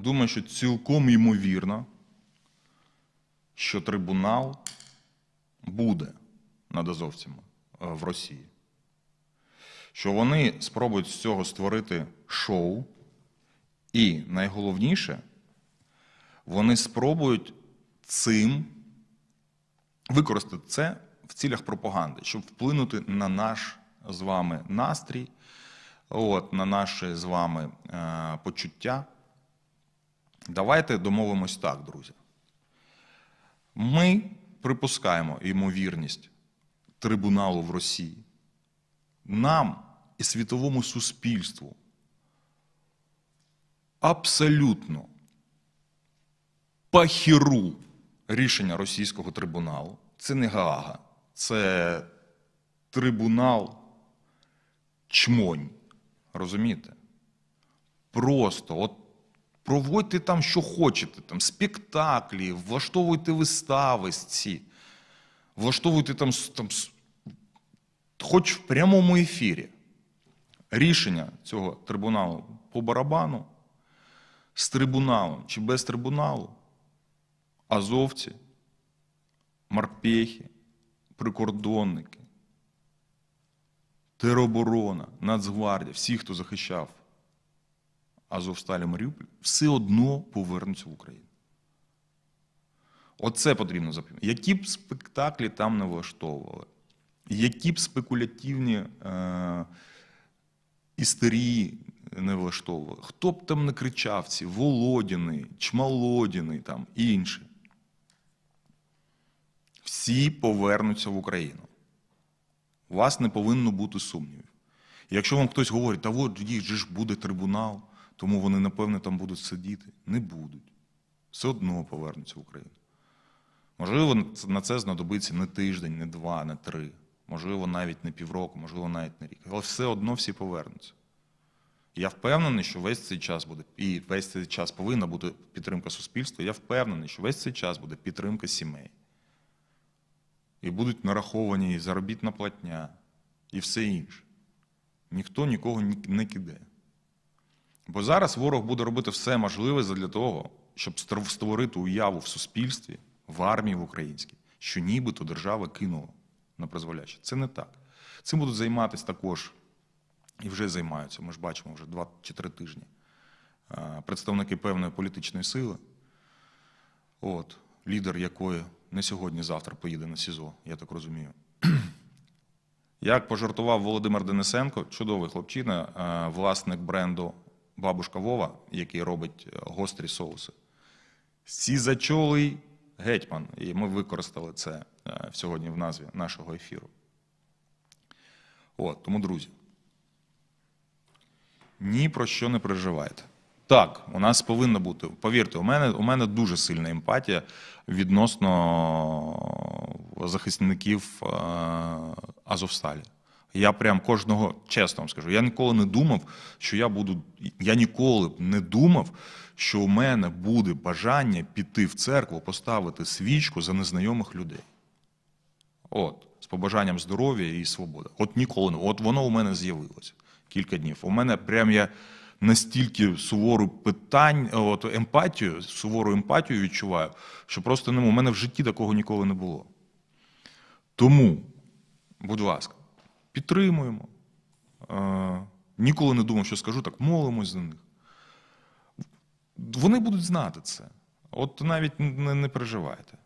Думаю, що цілком ймовірно, що трибунал буде над азовцями е, в Росії, що вони спробують з цього створити шоу, і найголовніше, вони спробують цим використати це в цілях пропаганди, щоб вплинути на наш з вами настрій, от, на наше з вами е, почуття. Давайте домовимось так, друзі. Ми припускаємо ймовірність трибуналу в Росії. Нам і світовому суспільству абсолютно пахіру рішення російського трибуналу. Це не Гаага, це трибунал чмонь. Розумієте? Просто от проводьте там, що хочете, там спектаклі, влаштовуйте вистави ці, влаштовуйте там, там хоч в прямому ефірі. Рішення цього трибуналу по барабану з трибуналом чи без трибуналу, азовці, марпехи, прикордонники, тероборона, Нацгвардія, всі, хто захищав Азовсталі Маріуполь все одно повернуться в Україну. Оце потрібно запам'ятати. Які б спектаклі там не влаштовували, які б спекулятивні е, істерії не влаштовували, хто б там не кричав ці Володіни, Чмолодіни там інші. Всі повернуться в Україну. У вас не повинно бути сумнівів. Якщо вам хтось говорить, та от їх ж буде трибунал, тому вони, напевне, там будуть сидіти. Не будуть. Все одно повернуться в Україну. Можливо, на це знадобиться не тиждень, не два, не три. Можливо, навіть не півроку, можливо, навіть не рік. Але все одно всі повернуться. Я впевнений, що весь цей час буде, і весь цей час повинна бути підтримка суспільства. Я впевнений, що весь цей час буде підтримка сімей. І будуть нараховані і заробітна платня, і все інше. Ніхто нікого не кидає. Бо зараз ворог буде робити все можливе для того, щоб створити уяву в суспільстві, в армії в українській, що нібито держава кинула на призволяще. Це не так. Цим будуть займатися також і вже займаються. Ми ж бачимо вже 2 чи 3 тижні. Е, представники певної політичної сили, от, лідер якої не сьогодні-завтра поїде на СІЗО, я так розумію. Як пожартував Володимир Денисенко, чудовий хлопчина, е, власник бренду бабушка Вова, який робить е, гострі соуси. Сізачолий гетьман, і ми використали це е, сьогодні в назві нашого ефіру. От, Тому, друзі, ні про що не переживайте. Так, у нас повинно бути. Повірте, у мене у мене дуже сильна емпатія відносно е, захисників Азовсталі. Я прям кожного чесно вам скажу. Я ніколи не думав, що я буду. Я ніколи б не думав, що у мене буде бажання піти в церкву, поставити свічку за незнайомих людей. От, з побажанням здоров'я і свободи. От ніколи не. От воно у мене з'явилося кілька днів. У мене прям я настільки сувору питань, от емпатію, сувору емпатію відчуваю, що просто не ну, у мене в житті такого ніколи не було. Тому, будь ласка підтримуємо. Е, ніколи не думав, що скажу, так молимось за них. Вони будуть знати це. От навіть не переживайте.